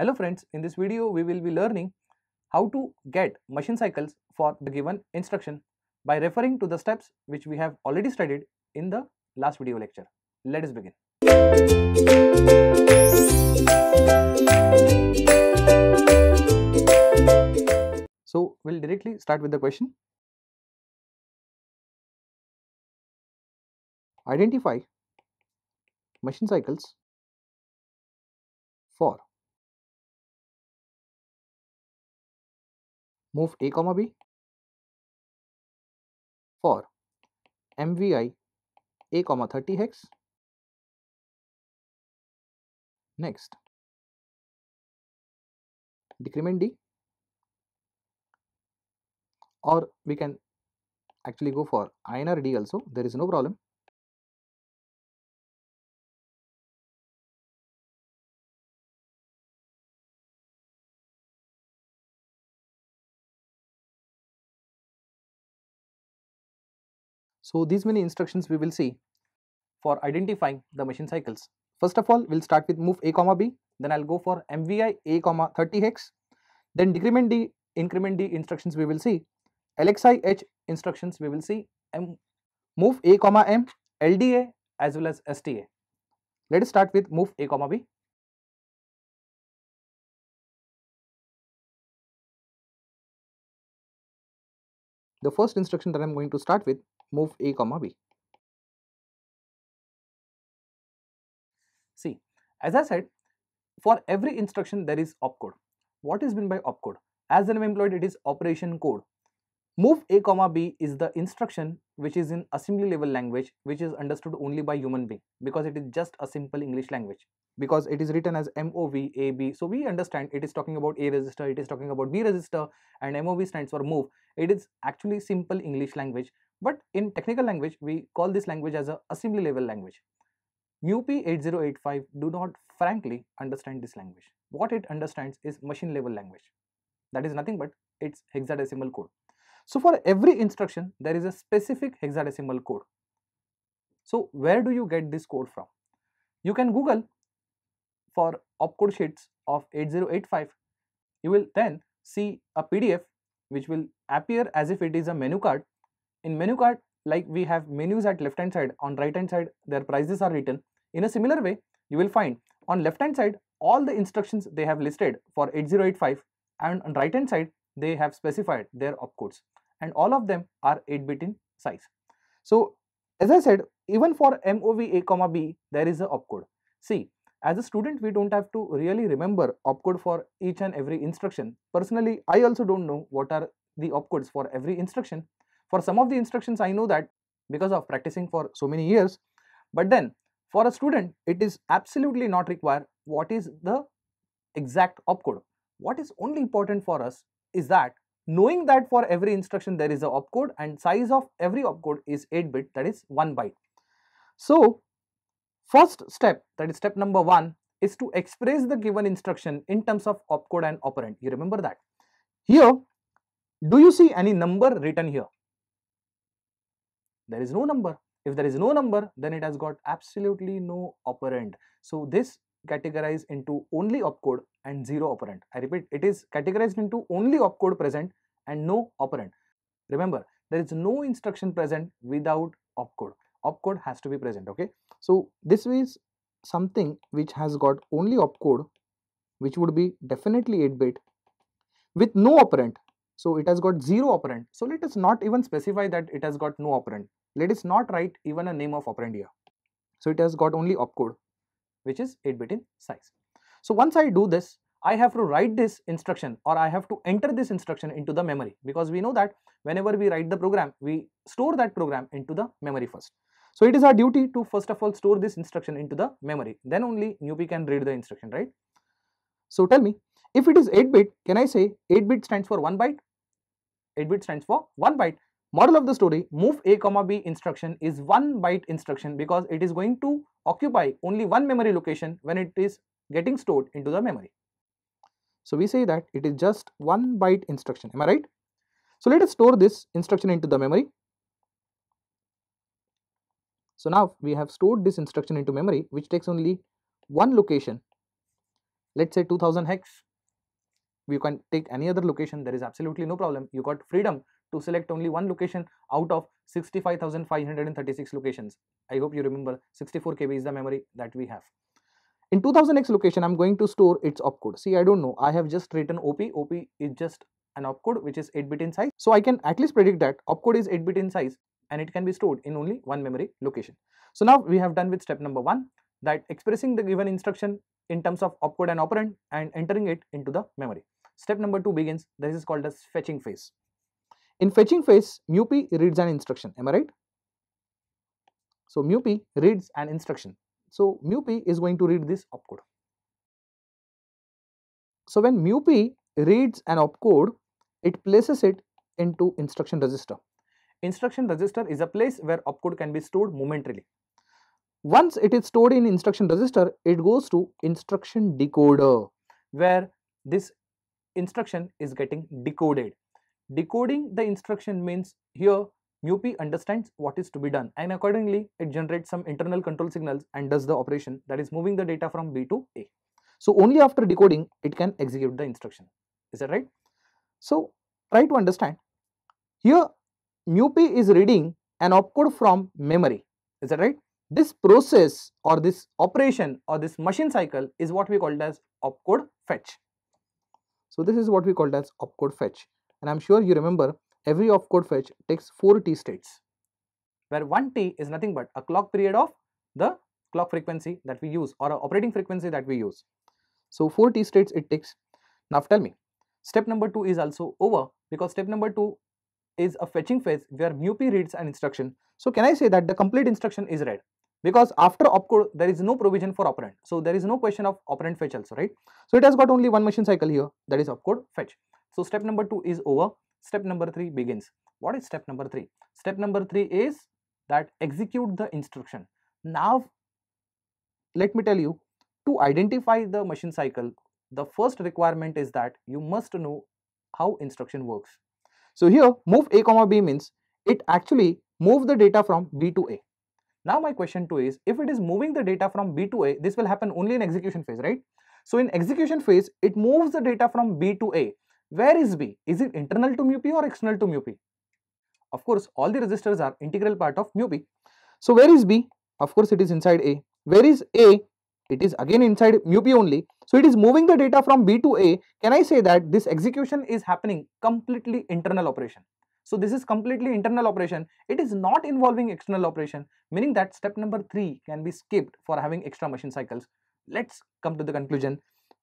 Hello friends, in this video we will be learning how to get machine cycles for the given instruction by referring to the steps which we have already studied in the last video lecture. Let us begin. So we'll directly start with the question. Identify machine cycles for move a comma b for mvi a comma 30 hex next decrement d or we can actually go for inr d also there is no problem So these many instructions we will see for identifying the machine cycles. First of all, we'll start with move A comma B, then I'll go for MVI A comma 30 hex, then decrement D, increment D instructions we will see, LXI H instructions we will see, M, move A comma M, LDA as well as STA. Let us start with move A comma B. The first instruction that I am going to start with move a comma b. See, as I said, for every instruction there is opcode. What is meant by opcode? As the name employed, it is operation code. Move a comma b is the instruction which is in assembly level language which is understood only by human being because it is just a simple English language because it is written as MOV AB. So we understand it is talking about A register, it is talking about B register and MOV stands for move. It is actually simple English language but in technical language, we call this language as a assembly level language. UP8085 do not frankly understand this language. What it understands is machine level language. That is nothing but its hexadecimal code. So for every instruction, there is a specific hexadecimal code. So where do you get this code from? You can Google for opcode sheets of 8085. You will then see a PDF which will appear as if it is a menu card in menu card, like we have menus at left hand side, on right hand side their prices are written. In a similar way, you will find on left hand side all the instructions they have listed for 8085 and on right hand side they have specified their opcodes and all of them are 8-bit in size. So as I said, even for MOV A comma B, there is a opcode. See, as a student, we don't have to really remember opcode for each and every instruction. Personally, I also don't know what are the opcodes for every instruction. For some of the instructions I know that because of practicing for so many years, but then for a student it is absolutely not required what is the exact opcode. What is only important for us is that knowing that for every instruction there is a opcode and size of every opcode is 8 bit that is 1 byte. So, first step that is step number 1 is to express the given instruction in terms of opcode and operand. You remember that. Here, do you see any number written here? there is no number if there is no number then it has got absolutely no operand so this categorized into only opcode and zero operand i repeat it is categorized into only opcode present and no operand remember there is no instruction present without opcode opcode has to be present okay so this is something which has got only opcode which would be definitely 8 bit with no operand so it has got zero operand. So let us not even specify that it has got no operand. Let us not write even a name of operand here. So it has got only opcode, which is 8 bit in size. So once I do this, I have to write this instruction or I have to enter this instruction into the memory because we know that whenever we write the program, we store that program into the memory first. So it is our duty to first of all store this instruction into the memory. Then only newbie can read the instruction, right? So tell me, if it is 8 bit, can I say 8 bit stands for 1 byte 8 bit stands for 1 byte. Model of the story move a comma b instruction is 1 byte instruction because it is going to occupy only one memory location when it is getting stored into the memory. So we say that it is just 1 byte instruction am I right? So let us store this instruction into the memory. So now we have stored this instruction into memory which takes only one location let's say 2000 hex you can take any other location there is absolutely no problem you got freedom to select only one location out of 65,536 locations I hope you remember 64 KB is the memory that we have in 2000x location I'm going to store its opcode see I don't know I have just written OP OP is just an opcode which is 8 bit in size so I can at least predict that opcode is 8 bit in size and it can be stored in only one memory location so now we have done with step number one that expressing the given instruction in terms of opcode and operand and entering it into the memory. Step number 2 begins, this is called as fetching phase. In fetching phase, mu p reads an instruction, am I right? So mu p reads an instruction. So mu p is going to read this opcode. So when mu p reads an opcode, it places it into instruction register. Instruction register is a place where opcode can be stored momentarily. Once it is stored in instruction register, it goes to instruction decoder where this instruction is getting decoded. Decoding the instruction means here MuP understands what is to be done and accordingly it generates some internal control signals and does the operation that is moving the data from B to A. So only after decoding it can execute the instruction. Is that right? So try to understand here MuP is reading an opcode from memory. Is that right? This process or this operation or this machine cycle is what we called as opcode fetch. So this is what we call as opcode fetch. And I'm sure you remember every opcode fetch takes 4 T states where 1 T is nothing but a clock period of the clock frequency that we use or operating frequency that we use. So 4 T states it takes. Now tell me, step number 2 is also over because step number 2 is a fetching phase where mu p reads an instruction. So can I say that the complete instruction is read? because after opcode there is no provision for operand. So there is no question of operand fetch also, right? So it has got only one machine cycle here that is opcode fetch. So step number two is over. Step number three begins. What is step number three? Step number three is that execute the instruction. Now let me tell you to identify the machine cycle the first requirement is that you must know how instruction works. So here move a comma b means it actually move the data from b to a. Now my question 2 is, if it is moving the data from B to A, this will happen only in execution phase, right? So in execution phase, it moves the data from B to A. Where is B? Is it internal to MuP or external to MuP? Of course, all the registers are integral part of MuP. So where is B? Of course, it is inside A. Where is A? It is again inside MuP only. So it is moving the data from B to A. Can I say that this execution is happening completely internal operation? So this is completely internal operation. It is not involving external operation, meaning that step number three can be skipped for having extra machine cycles. Let's come to the conclusion.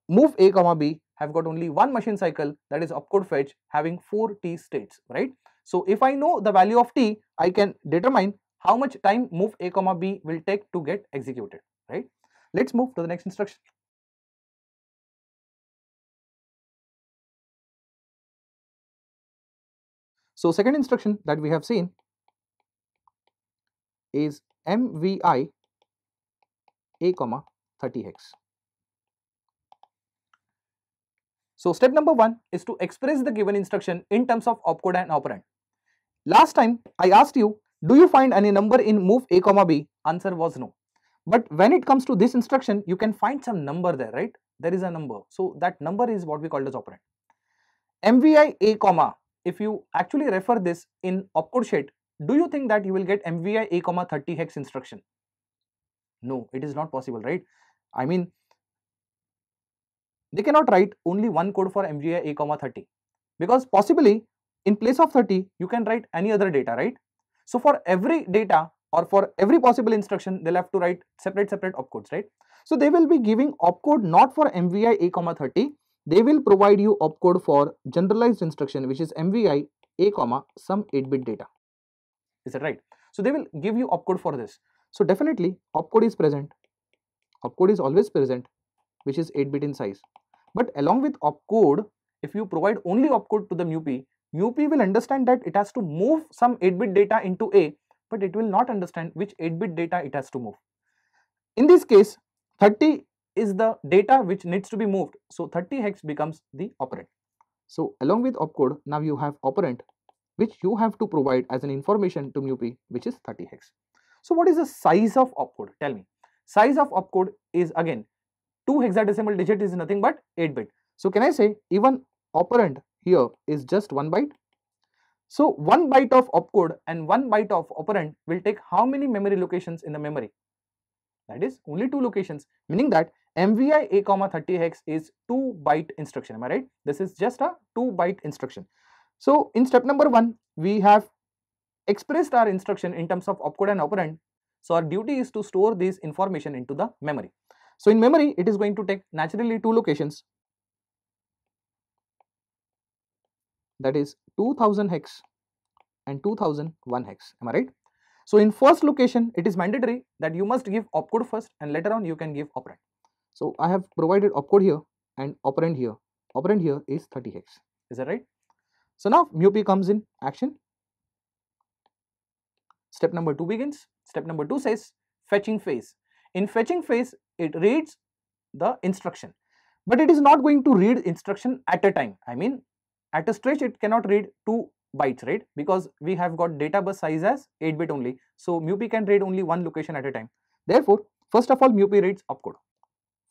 Move A comma B have got only one machine cycle that is opcode fetch having four T states, right? So if I know the value of T, I can determine how much time move A comma B will take to get executed, right? Let's move to the next instruction. So, second instruction that we have seen is MVI A comma 30 hex. So, step number 1 is to express the given instruction in terms of opcode and operand. Last time I asked you, do you find any number in move A comma B? Answer was no. But when it comes to this instruction, you can find some number there, right? There is a number. So, that number is what we called as operand. MVI A comma if you actually refer this in opcode state, do you think that you will get MVI A comma 30 hex instruction? No, it is not possible, right? I mean, they cannot write only one code for MVI A comma 30 because possibly in place of 30, you can write any other data, right? So for every data or for every possible instruction, they'll have to write separate, separate opcodes, right? So they will be giving opcode not for MVI A comma 30, they will provide you opcode for generalized instruction which is MVI A comma some 8-bit data. Is that right? So they will give you opcode for this. So definitely opcode is present. Opcode is always present which is 8-bit in size. But along with opcode, if you provide only opcode to the MUP, MUP will understand that it has to move some 8-bit data into A, but it will not understand which 8-bit data it has to move. In this case, 30 is the data which needs to be moved. So 30 hex becomes the operand. So along with opcode, now you have operand which you have to provide as an information to MuP which is 30 hex. So what is the size of opcode? Tell me. Size of opcode is again 2 hexadecimal digit is nothing but 8 bit. So can I say even operand here is just 1 byte? So 1 byte of opcode and 1 byte of operand will take how many memory locations in the memory? That is only 2 locations meaning that MVI A comma 30 hex is 2 byte instruction. Am I right? This is just a 2 byte instruction. So in step number 1, we have expressed our instruction in terms of opcode and operand. So our duty is to store this information into the memory. So in memory, it is going to take naturally two locations. That is 2000 hex and 2001 hex. Am I right? So in first location, it is mandatory that you must give opcode first and later on you can give operand. So I have provided opcode here and operand here. Operand here is 30 hex. Is that right? So now mu p comes in action. Step number 2 begins. Step number 2 says fetching phase. In fetching phase, it reads the instruction. But it is not going to read instruction at a time. I mean, at a stretch, it cannot read two bytes, right? Because we have got data bus size as 8 bit only. So, mu p can read only one location at a time. Therefore, first of all, mu p reads opcode.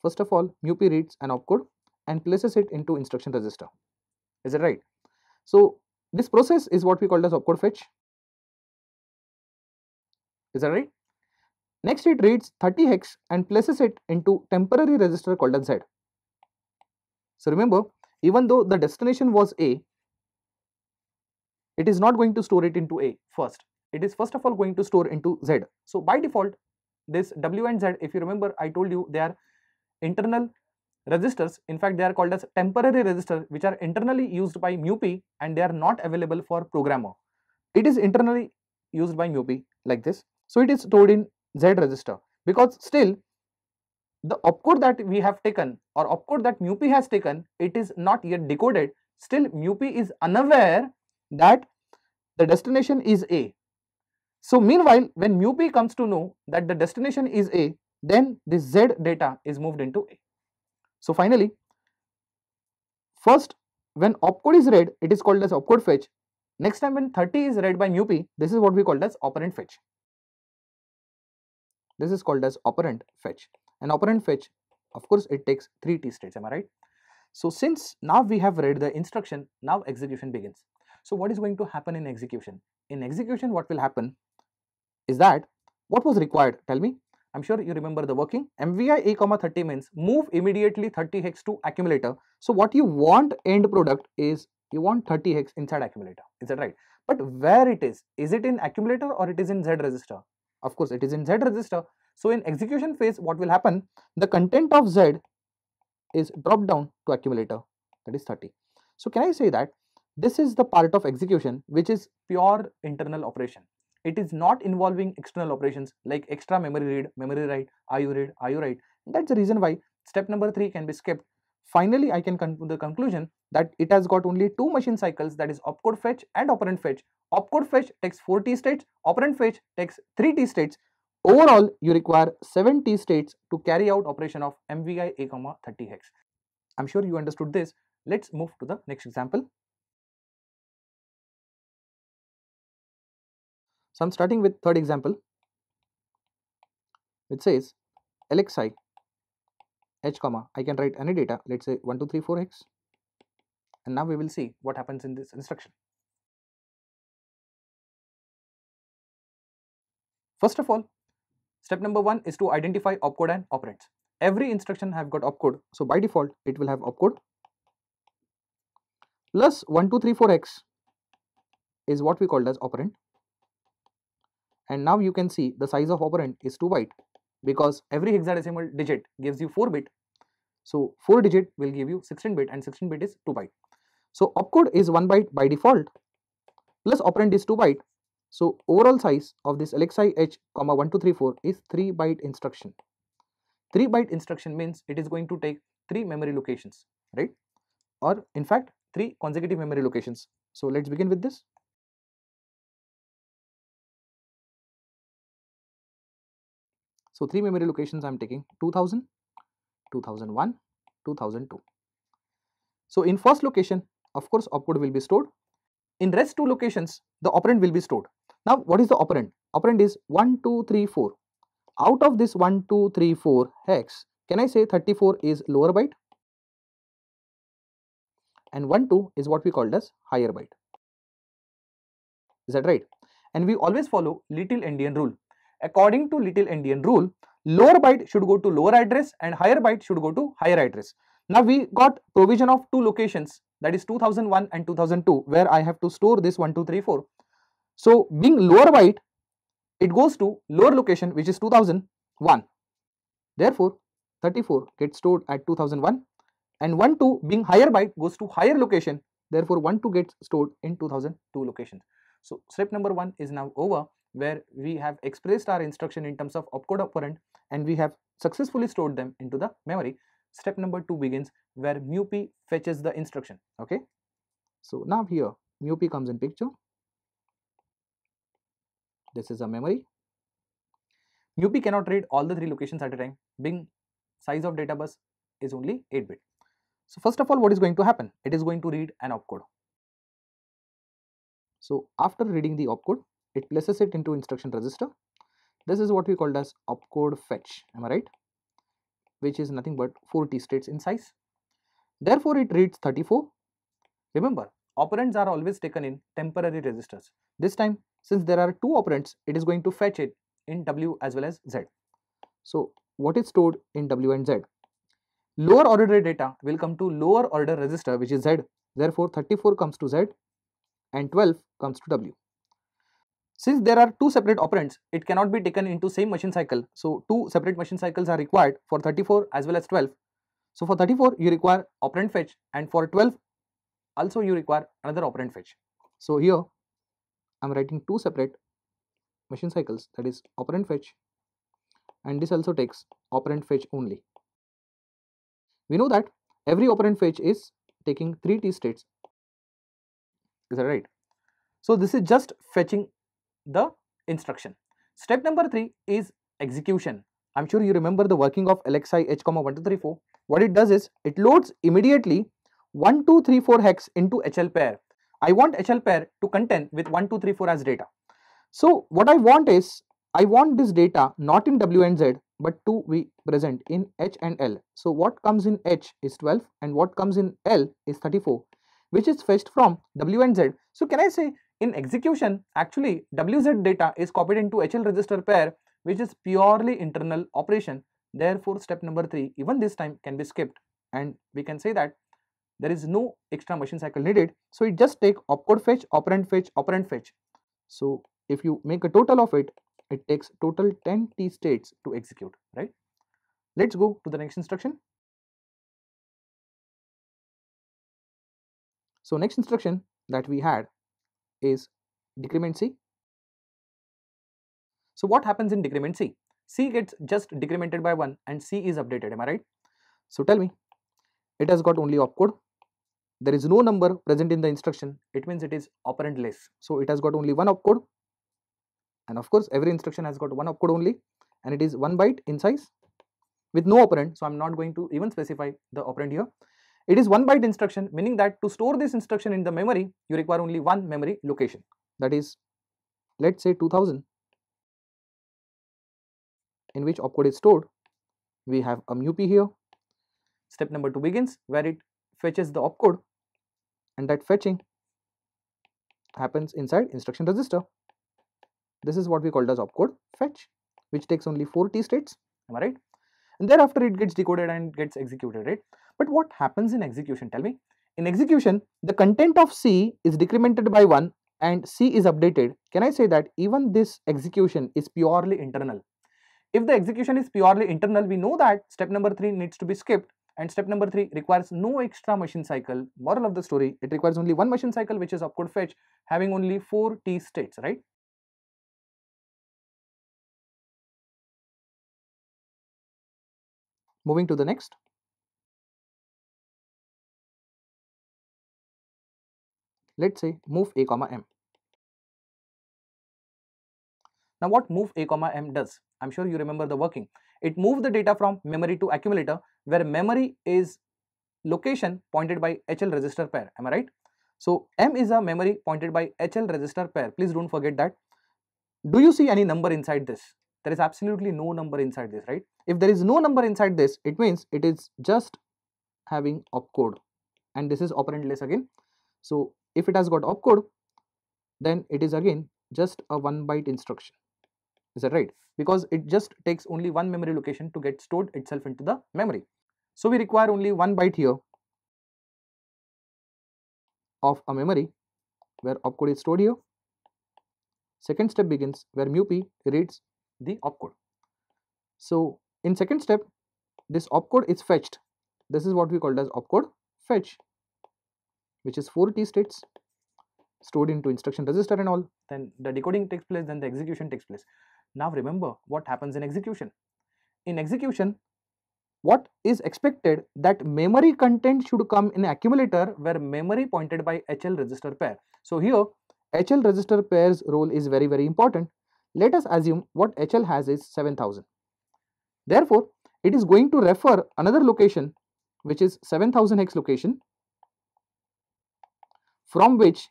First of all, MUP reads an opcode and places it into instruction register. Is it right? So this process is what we call as opcode fetch. Is that right? Next it reads 30 hex and places it into temporary register called as Z. So remember, even though the destination was A, it is not going to store it into A first. It is first of all going to store into Z. So by default, this W and Z, if you remember, I told you they are internal resistors in fact they are called as temporary resistors which are internally used by P and they are not available for programmer. It is internally used by P like this. So it is stored in Z register because still the opcode that we have taken or opcode that P has taken it is not yet decoded still P is unaware that the destination is A. So meanwhile when P comes to know that the destination is A then this Z data is moved into A. So finally, first when opcode is read, it is called as opcode fetch. Next time when 30 is read by mu p, this is what we called as operand fetch. This is called as operand fetch. And operand fetch, of course, it takes 3 t states, am I right? So since now we have read the instruction, now execution begins. So what is going to happen in execution? In execution, what will happen is that what was required? Tell me, I'm sure you remember the working. MVI A comma 30 means move immediately 30 hex to accumulator. So what you want end product is you want 30 hex inside accumulator. Is that right? But where it is, is it in accumulator or it is in Z register? Of course, it is in Z register. So in execution phase, what will happen? The content of Z is dropped down to accumulator that is 30. So can I say that this is the part of execution which is pure internal operation it is not involving external operations like extra memory read, memory write, IO read, IO write. That's the reason why step number 3 can be skipped. Finally, I can come to the conclusion that it has got only two machine cycles that is opcode fetch and operand fetch. Opcode fetch takes 4 T states, operand fetch takes 3 T states. Overall, you require 7 T states to carry out operation of MVI A, 30 hex. I'm sure you understood this. Let's move to the next example. So I'm starting with third example which says LXI h comma I can write any data let's say 1 2 3 4 x and now we will see what happens in this instruction. First of all step number 1 is to identify opcode and operands. Every instruction have got opcode so by default it will have opcode plus 1 2 3 4 x is what we called as operand and now you can see the size of operand is 2 byte because every hexadecimal digit gives you 4 bit. So 4 digit will give you 16 bit and 16 bit is 2 byte. So opcode is 1 byte by default plus operand is 2 byte. So overall size of this H, comma 1234 is 3 byte instruction. 3 byte instruction means it is going to take 3 memory locations, right? Or in fact, 3 consecutive memory locations. So let's begin with this. So three memory locations I'm taking 2000, 2001, 2002. So in first location, of course, opcode will be stored. In rest two locations, the operand will be stored. Now, what is the operand? Operand is 1, 2, 3, 4. Out of this 1, 2, 3, 4 hex, can I say 34 is lower byte? And 1, 2 is what we called as higher byte. Is that right? And we always follow little endian rule according to little endian rule lower byte should go to lower address and higher byte should go to higher address now we got provision of two locations that is 2001 and 2002 where i have to store this 1234 so being lower byte it goes to lower location which is 2001 therefore 34 gets stored at 2001 and 12 being higher byte goes to higher location therefore 12 gets stored in 2002 location so step number 1 is now over where we have expressed our instruction in terms of opcode operand and we have successfully stored them into the memory. Step number 2 begins where mu p fetches the instruction. Okay. So now here mu p comes in picture. This is a memory. Mu p cannot read all the three locations at a time being size of data bus is only 8 bit. So first of all what is going to happen? It is going to read an opcode. So after reading the opcode it places it into instruction register this is what we called as opcode fetch am i right which is nothing but 40 states in size therefore it reads 34 remember operands are always taken in temporary registers this time since there are two operands it is going to fetch it in w as well as z so what is stored in w and z lower order data will come to lower order register which is z therefore 34 comes to z and 12 comes to w since there are two separate operands, it cannot be taken into same machine cycle. So, two separate machine cycles are required for 34 as well as 12. So, for 34 you require operand fetch and for 12 also you require another operand fetch. So, here I am writing two separate machine cycles that is operand fetch and this also takes operand fetch only. We know that every operand fetch is taking 3 t states. Is that right? So, this is just fetching the instruction. Step number 3 is execution. I'm sure you remember the working of LXI H, comma 1234. What it does is it loads immediately 1234 hex into HL pair. I want HL pair to contain with 1234 as data. So what I want is I want this data not in W and Z but to be present in H and L. So what comes in H is 12 and what comes in L is 34 which is fetched from W and Z. So can I say in execution, actually WZ data is copied into HL register pair which is purely internal operation. Therefore, step number 3 even this time can be skipped and we can say that there is no extra machine cycle needed. So, it just take opcode fetch, operand fetch, operand fetch. So, if you make a total of it, it takes total 10 T states to execute, right? Let's go to the next instruction. So, next instruction that we had is decrement C. So what happens in decrement C? C gets just decremented by 1 and C is updated, am I right? So tell me, it has got only opcode. There is no number present in the instruction, it means it is operandless. So it has got only one opcode and of course every instruction has got one opcode only and it is 1 byte in size with no operand. So I'm not going to even specify the operand here. It is 1 byte instruction meaning that to store this instruction in the memory you require only one memory location that is let's say 2000 in which opcode is stored we have a MUP here. Step number 2 begins where it fetches the opcode and that fetching happens inside instruction register. This is what we called as opcode fetch which takes only 4 T states am I right and thereafter it gets decoded and gets executed right. But what happens in execution? Tell me. In execution, the content of C is decremented by 1 and C is updated. Can I say that even this execution is purely internal? If the execution is purely internal, we know that step number 3 needs to be skipped and step number 3 requires no extra machine cycle. Moral of the story, it requires only one machine cycle which is opcode fetch having only 4 T states, right? Moving to the next. Let's say move a comma m. Now what move a comma m does? I'm sure you remember the working. It moves the data from memory to accumulator where memory is location pointed by HL register pair. Am I right? So M is a memory pointed by HL register pair. Please don't forget that. Do you see any number inside this? There is absolutely no number inside this, right? If there is no number inside this, it means it is just having opcode and this is operandless again. So if it has got opcode, then it is again just a one byte instruction. Is that right? Because it just takes only one memory location to get stored itself into the memory. So we require only one byte here of a memory where opcode is stored here. Second step begins where mu p reads the opcode. So in second step, this opcode is fetched. This is what we called as opcode fetch which is 4 T states stored into instruction register and all then the decoding takes place then the execution takes place. Now remember what happens in execution. In execution what is expected that memory content should come in accumulator where memory pointed by HL register pair. So here HL register pair's role is very very important. Let us assume what HL has is 7000. Therefore it is going to refer another location which is 7000 hex location from which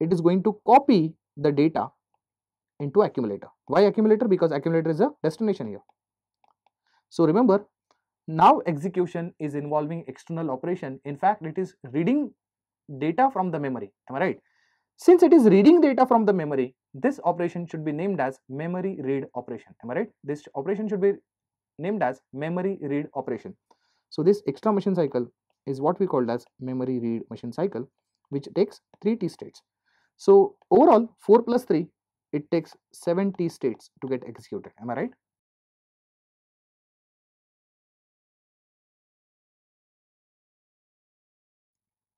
it is going to copy the data into accumulator. Why accumulator? Because accumulator is a destination here. So remember, now execution is involving external operation. In fact, it is reading data from the memory. Am I right? Since it is reading data from the memory, this operation should be named as memory read operation. Am I right? This operation should be named as memory read operation. So this extra machine cycle is what we called as memory read machine cycle which takes 3 T states. So overall 4 plus 3 it takes 7 T states to get executed am I right?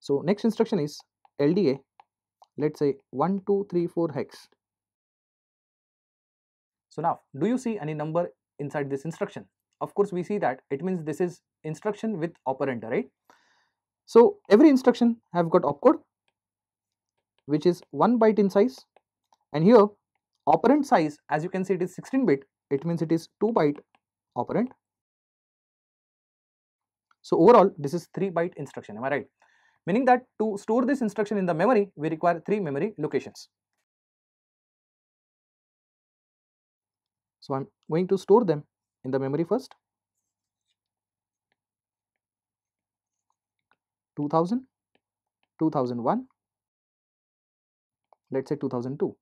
So next instruction is LDA let's say 1 2 3 4 hex. So now do you see any number inside this instruction? Of course we see that it means this is instruction with operand right? So, every instruction have got opcode which is 1 byte in size and here operand size as you can see it is 16 bit it means it is 2 byte operand. So, overall this is 3 byte instruction am I right meaning that to store this instruction in the memory we require 3 memory locations. So, I am going to store them in the memory first. 2000, 2001, let's say 2002.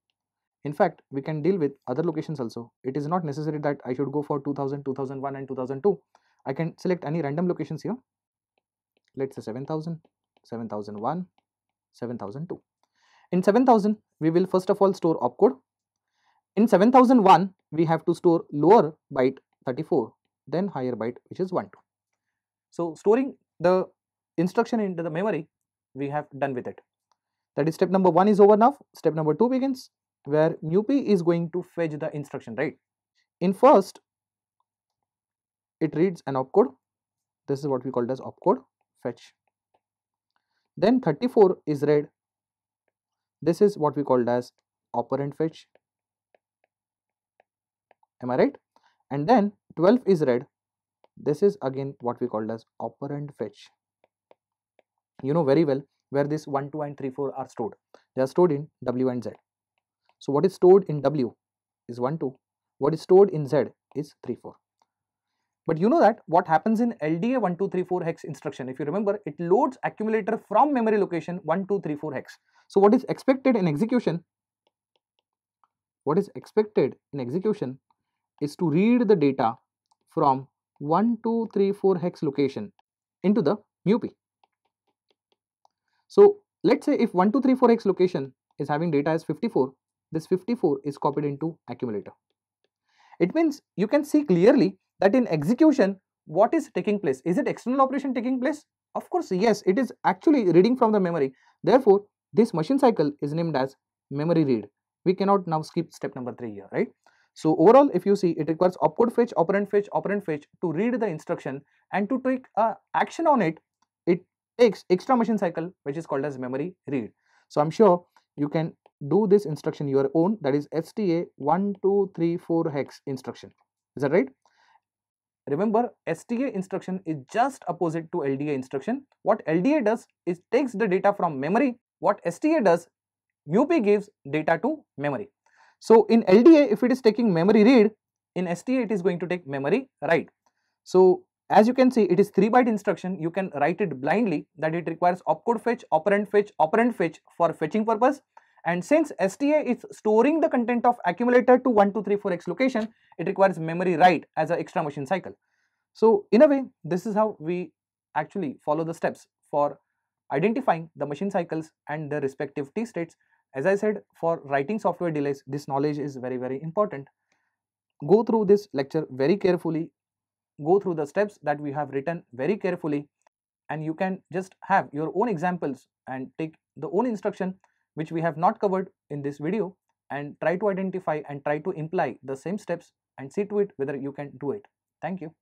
In fact, we can deal with other locations also. It is not necessary that I should go for 2000, 2001 and 2002. I can select any random locations here. Let's say 7000, 7001, 7002. In 7000, we will first of all store opcode. In 7001, we have to store lower byte 34, then higher byte which is 12. So, storing the instruction into the memory, we have done with it. That is step number 1 is over now, step number 2 begins where new p is going to fetch the instruction, right? In first, it reads an opcode. This is what we called as opcode fetch. Then 34 is read. This is what we called as operand fetch. Am I right? And then 12 is read. This is again what we called as operand fetch you know very well where this 1 2 and 3 4 are stored they are stored in w and z so what is stored in w is 1 2 what is stored in z is 3 4 but you know that what happens in LDA 1234 hex instruction, if you remember, it loads accumulator from memory location 1234 hex. So what is expected in execution? What is expected in execution is to read the data from 1234 hex location into the MUP. So let's say if 1, 2, 3, 4x location is having data as 54, this 54 is copied into accumulator. It means you can see clearly that in execution, what is taking place? Is it external operation taking place? Of course, yes, it is actually reading from the memory. Therefore, this machine cycle is named as memory read. We cannot now skip step number 3 here, right? So overall, if you see, it requires opcode fetch, operand fetch, operand fetch to read the instruction and to take action on it ex extra machine cycle which is called as memory read. So I'm sure you can do this instruction your own that is STA 1234 hex instruction. Is that right? Remember STA instruction is just opposite to LDA instruction. What LDA does is takes the data from memory. What STA does, UP gives data to memory. So in LDA if it is taking memory read, in STA it is going to take memory write. So as you can see, it is 3 byte instruction. You can write it blindly that it requires opcode fetch, operand fetch, operand fetch for fetching purpose. And since STA is storing the content of accumulator to 1234x location, it requires memory write as an extra machine cycle. So in a way, this is how we actually follow the steps for identifying the machine cycles and the respective T states. As I said, for writing software delays, this knowledge is very, very important. Go through this lecture very carefully go through the steps that we have written very carefully and you can just have your own examples and take the own instruction which we have not covered in this video and try to identify and try to imply the same steps and see to it whether you can do it. Thank you.